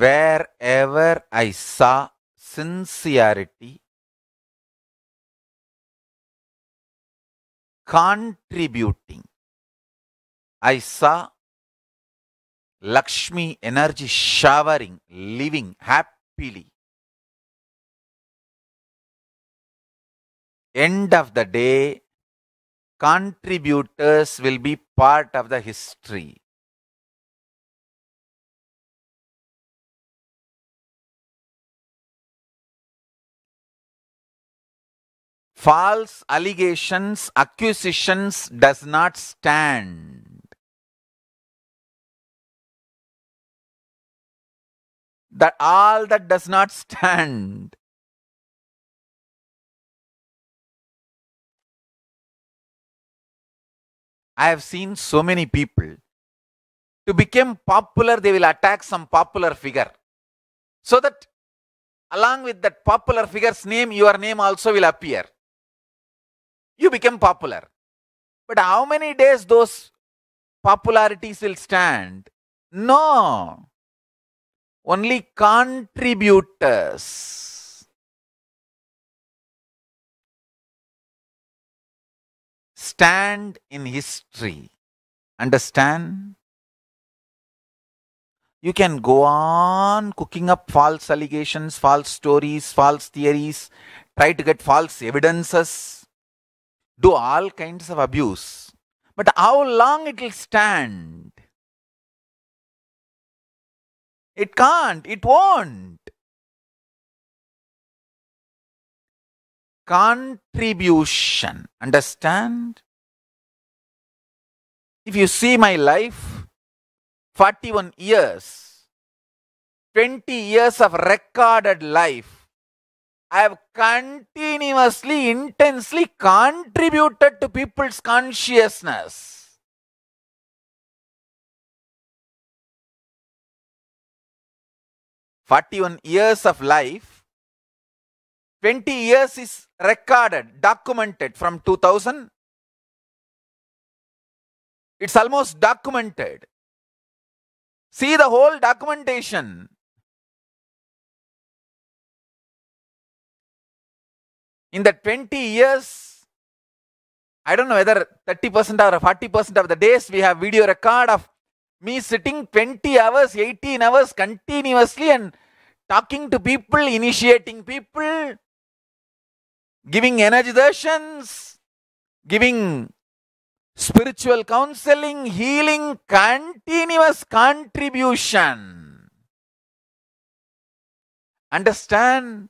wherever I saw sincerity, contributing, I saw Lakshmi energy showering, living happily. End of the day, contributors will be part of the history. false allegations, accusations does not stand. That all that does not stand. I have seen so many people. To become popular, they will attack some popular figure. So that along with that popular figure's name, your name also will appear you become popular. But how many days those popularities will stand? No. Only contributors. Stand in history. Understand? You can go on cooking up false allegations, false stories, false theories, try to get false evidences do all kinds of abuse. But how long it will stand? It can't, it won't. Contribution, understand? If you see my life, 41 years, 20 years of recorded life, I have continuously, intensely contributed to people's consciousness. Forty-one years of life, twenty years is recorded, documented from two thousand. It's almost documented. See the whole documentation in the 20 years, I don't know whether 30% or 40% of the days we have video record of me sitting 20 hours, 18 hours continuously and talking to people, initiating people, giving energy giving spiritual counseling, healing, continuous contribution. Understand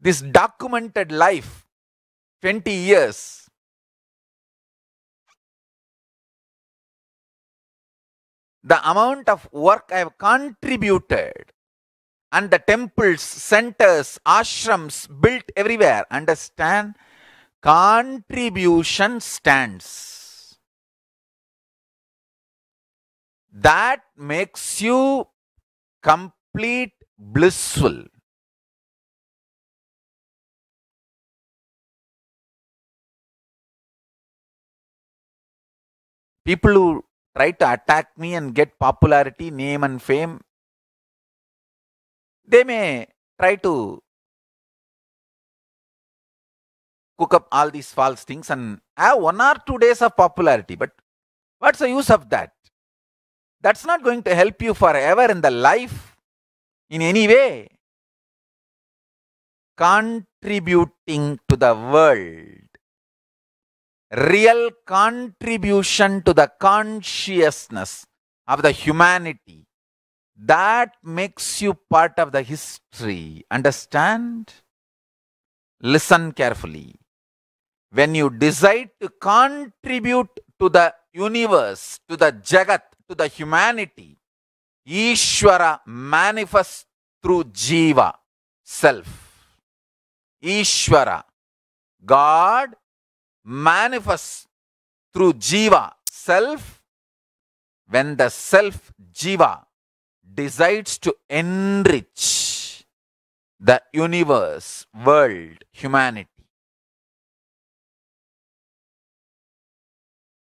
this documented life, 20 years. The amount of work I have contributed and the temples, centers, ashrams built everywhere. Understand? Contribution stands. That makes you complete blissful. people who try to attack me and get popularity, name, and fame, they may try to cook up all these false things and have one or two days of popularity. But what's the use of that? That's not going to help you forever in the life in any way. Contributing to the world real contribution to the consciousness of the humanity that makes you part of the history. Understand? Listen carefully. When you decide to contribute to the universe, to the Jagat, to the humanity, Ishwara manifests through Jiva, self. Ishwara, God manifests through jiva, self, when the self, jiva, decides to enrich the universe, world, humanity